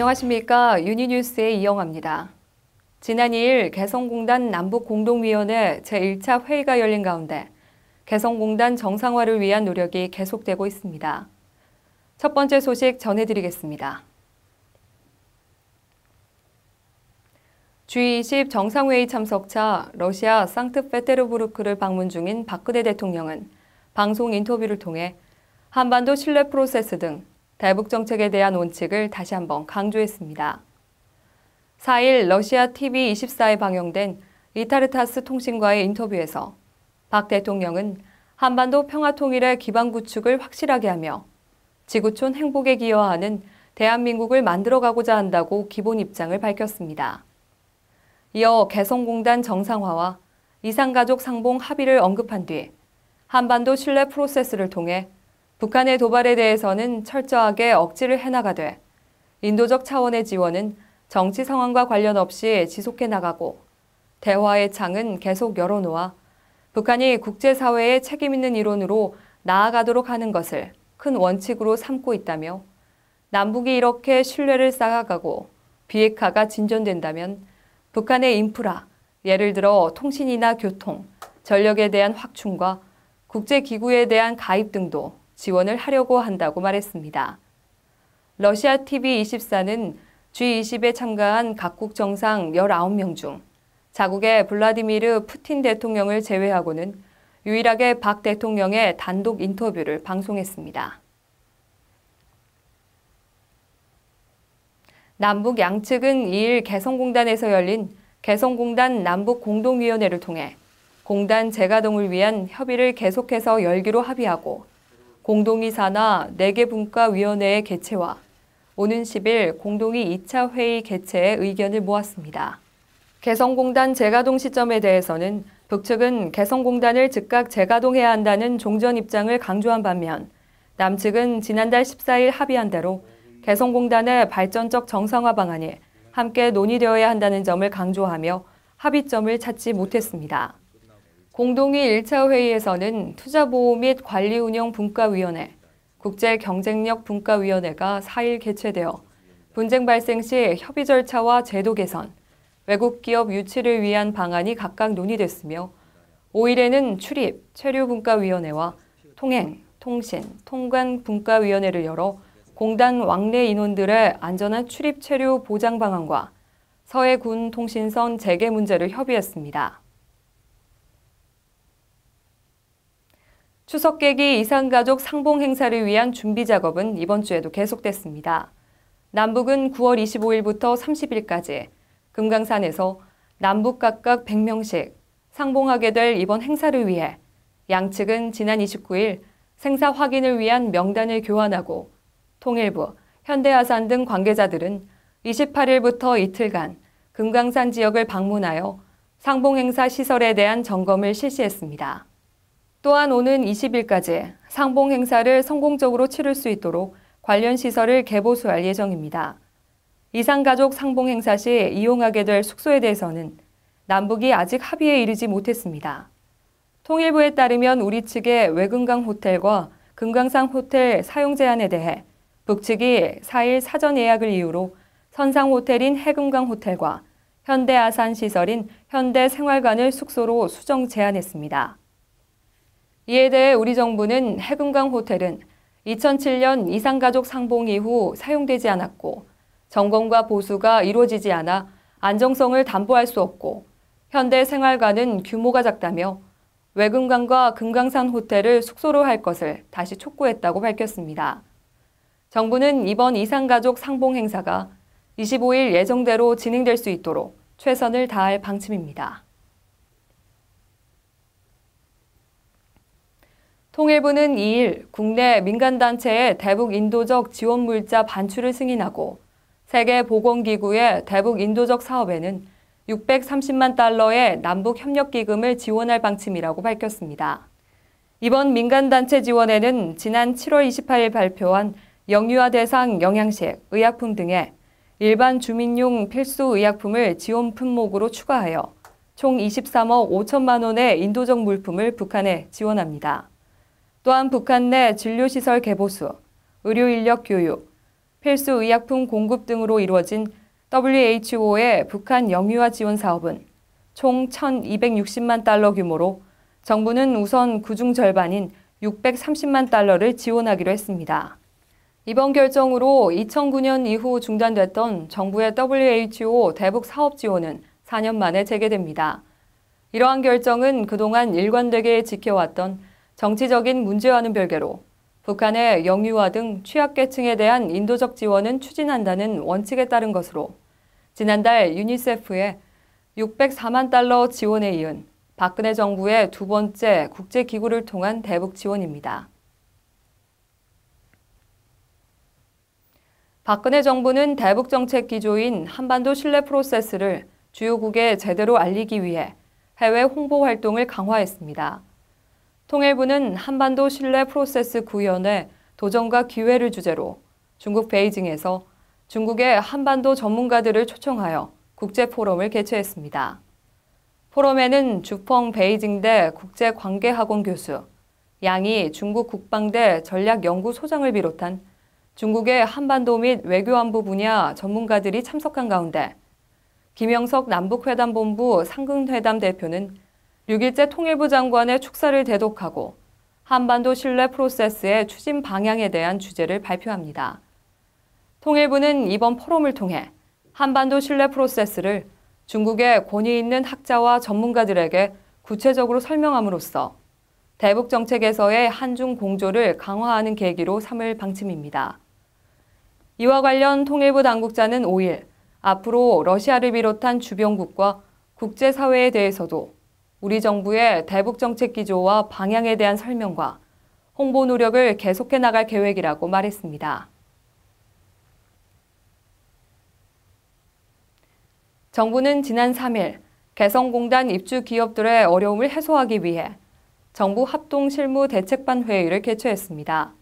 안녕하십니까. 유니뉴스의 이영아입니다. 지난 2일 개성공단 남북공동위원회 제1차 회의가 열린 가운데 개성공단 정상화를 위한 노력이 계속되고 있습니다. 첫 번째 소식 전해드리겠습니다. G20 정상회의 참석차 러시아 상트페테르부르크를 방문 중인 박근혜 대통령은 방송 인터뷰를 통해 한반도 신뢰 프로세스 등 대북 정책에 대한 원칙을 다시 한번 강조했습니다. 4일 러시아 TV24에 방영된 이타르타스 통신과의 인터뷰에서 박 대통령은 한반도 평화 통일의 기반 구축을 확실하게 하며 지구촌 행복에 기여하는 대한민국을 만들어가고자 한다고 기본 입장을 밝혔습니다. 이어 개성공단 정상화와 이산가족 상봉 합의를 언급한 뒤 한반도 신뢰 프로세스를 통해 북한의 도발에 대해서는 철저하게 억지를 해나가되 인도적 차원의 지원은 정치 상황과 관련 없이 지속해 나가고 대화의 창은 계속 열어놓아 북한이 국제사회의 책임있는 이론으로 나아가도록 하는 것을 큰 원칙으로 삼고 있다며 남북이 이렇게 신뢰를 쌓아가고 비핵화가 진전된다면 북한의 인프라, 예를 들어 통신이나 교통, 전력에 대한 확충과 국제기구에 대한 가입 등도 지원을 하려고 한다고 말했습니다. 러시아 TV24는 G20에 참가한 각국 정상 19명 중 자국의 블라디미르 푸틴 대통령을 제외하고는 유일하게 박 대통령의 단독 인터뷰를 방송했습니다. 남북 양측은 2일 개성공단에서 열린 개성공단 남북공동위원회를 통해 공단 재가동을 위한 협의를 계속해서 열기로 합의하고 공동위 산하 4개 분과위원회의 개최와 오는 10일 공동위 2차 회의 개최에 의견을 모았습니다. 개성공단 재가동 시점에 대해서는 북측은 개성공단을 즉각 재가동해야 한다는 종전 입장을 강조한 반면 남측은 지난달 14일 합의한 대로 개성공단의 발전적 정상화 방안이 함께 논의되어야 한다는 점을 강조하며 합의점을 찾지 못했습니다. 공동위 1차 회의에서는 투자보호 및 관리운영 분과위원회, 국제경쟁력분과위원회가 4일 개최되어 분쟁 발생 시 협의 절차와 제도 개선, 외국 기업 유치를 위한 방안이 각각 논의됐으며 5일에는 출입, 체류분과위원회와 통행, 통신, 통관분과위원회를 열어 공단 왕래 인원들의 안전한 출입 체류 보장 방안과 서해군 통신선 재개 문제를 협의했습니다. 추석 계기 이산가족 상봉 행사를 위한 준비 작업은 이번 주에도 계속됐습니다. 남북은 9월 25일부터 30일까지 금강산에서 남북 각각 100명씩 상봉하게 될 이번 행사를 위해 양측은 지난 29일 생사 확인을 위한 명단을 교환하고 통일부, 현대아산 등 관계자들은 28일부터 이틀간 금강산 지역을 방문하여 상봉 행사 시설에 대한 점검을 실시했습니다. 또한 오는 20일까지 상봉 행사를 성공적으로 치를 수 있도록 관련 시설을 개보수할 예정입니다. 이산가족 상봉 행사 시 이용하게 될 숙소에 대해서는 남북이 아직 합의에 이르지 못했습니다. 통일부에 따르면 우리 측의 외근강 호텔과 금강산 호텔 사용 제한에 대해 북측이 4일 사전 예약을 이유로 선상 호텔인 해금강 호텔과 현대 아산 시설인 현대 생활관을 숙소로 수정 제한했습니다. 이에 대해 우리 정부는 해금강 호텔은 2007년 이산가족 상봉 이후 사용되지 않았고 점검과 보수가 이루어지지 않아 안정성을 담보할 수 없고 현대 생활관은 규모가 작다며 외금강과 금강산 호텔을 숙소로 할 것을 다시 촉구했다고 밝혔습니다. 정부는 이번 이산가족 상봉 행사가 25일 예정대로 진행될 수 있도록 최선을 다할 방침입니다. 통일부는 2일 국내 민간단체의 대북 인도적 지원 물자 반출을 승인하고 세계보건기구의 대북 인도적 사업에는 630만 달러의 남북협력기금을 지원할 방침이라고 밝혔습니다. 이번 민간단체 지원에는 지난 7월 28일 발표한 영유아 대상 영양식, 의약품 등의 일반 주민용 필수 의약품을 지원 품목으로 추가하여 총 23억 5천만 원의 인도적 물품을 북한에 지원합니다. 또한 북한 내 진료시설 개보수, 의료인력 교육, 필수 의약품 공급 등으로 이루어진 WHO의 북한 영유아 지원 사업은 총 1,260만 달러 규모로 정부는 우선 그중 절반인 630만 달러를 지원하기로 했습니다. 이번 결정으로 2009년 이후 중단됐던 정부의 WHO 대북 사업 지원은 4년 만에 재개됩니다. 이러한 결정은 그동안 일관되게 지켜왔던 정치적인 문제와는 별개로 북한의 영유아 등 취약계층에 대한 인도적 지원은 추진한다는 원칙에 따른 것으로 지난달 유니세프에 604만 달러 지원에 이은 박근혜 정부의 두 번째 국제기구를 통한 대북 지원입니다. 박근혜 정부는 대북 정책 기조인 한반도 신뢰 프로세스를 주요국에 제대로 알리기 위해 해외 홍보 활동을 강화했습니다. 통일부는 한반도 신뢰 프로세스 구현의 도전과 기회를 주제로 중국 베이징에서 중국의 한반도 전문가들을 초청하여 국제 포럼을 개최했습니다. 포럼에는 주펑 베이징대 국제관계학원 교수, 양이 중국 국방대 전략연구소장을 비롯한 중국의 한반도 및 외교안보 분야 전문가들이 참석한 가운데 김영석 남북회담본부 상근회담 대표는 6일째 통일부 장관의 축사를 대독하고 한반도 신뢰 프로세스의 추진 방향에 대한 주제를 발표합니다. 통일부는 이번 포럼을 통해 한반도 신뢰 프로세스를 중국의 권위 있는 학자와 전문가들에게 구체적으로 설명함으로써 대북 정책에서의 한중 공조를 강화하는 계기로 삼을 방침입니다. 이와 관련 통일부 당국자는 5일 앞으로 러시아를 비롯한 주변국과 국제사회에 대해서도 우리 정부의 대북 정책 기조와 방향에 대한 설명과 홍보 노력을 계속해 나갈 계획이라고 말했습니다. 정부는 지난 3일 개성공단 입주 기업들의 어려움을 해소하기 위해 정부 합동실무대책반 회의를 개최했습니다.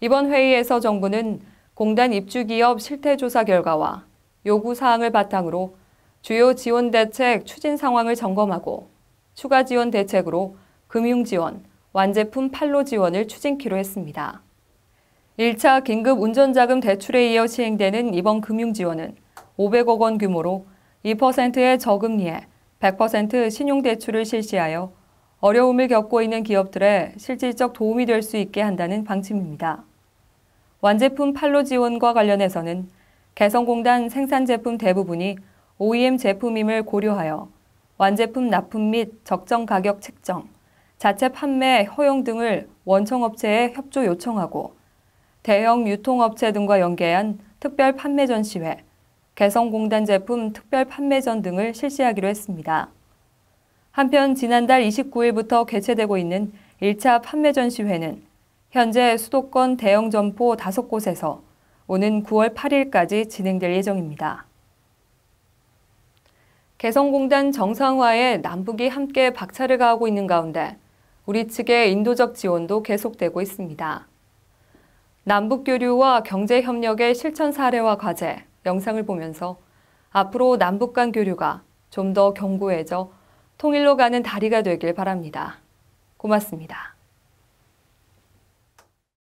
이번 회의에서 정부는 공단 입주기업 실태조사 결과와 요구사항을 바탕으로 주요 지원 대책 추진 상황을 점검하고 추가 지원 대책으로 금융 지원, 완제품 판로 지원을 추진키로 했습니다. 1차 긴급 운전자금 대출에 이어 시행되는 이번 금융 지원은 500억 원 규모로 2%의 저금리에 100% 신용대출을 실시하여 어려움을 겪고 있는 기업들의 실질적 도움이 될 수 있게 한다는 방침입니다. 완제품 판로 지원과 관련해서는 개성공단 생산 제품 대부분이 OEM 제품임을 고려하여 완제품 납품 및 적정 가격 책정, 자체 판매 허용 등을 원청업체에 협조 요청하고 대형 유통업체 등과 연계한 특별 판매 전시회, 개성공단 제품 특별 판매전 등을 실시하기로 했습니다. 한편 지난달 29일부터 개최되고 있는 1차 판매 전시회는 현재 수도권 대형 점포 5곳에서 오는 9월 8일까지 진행될 예정입니다. 개성공단 정상화에 남북이 함께 박차를 가하고 있는 가운데 우리 측의 인도적 지원도 계속되고 있습니다. 남북 교류와 경제 협력의 실천 사례와 과제 영상을 보면서 앞으로 남북 간 교류가 좀 더 견고해져 통일로 가는 다리가 되길 바랍니다. 고맙습니다.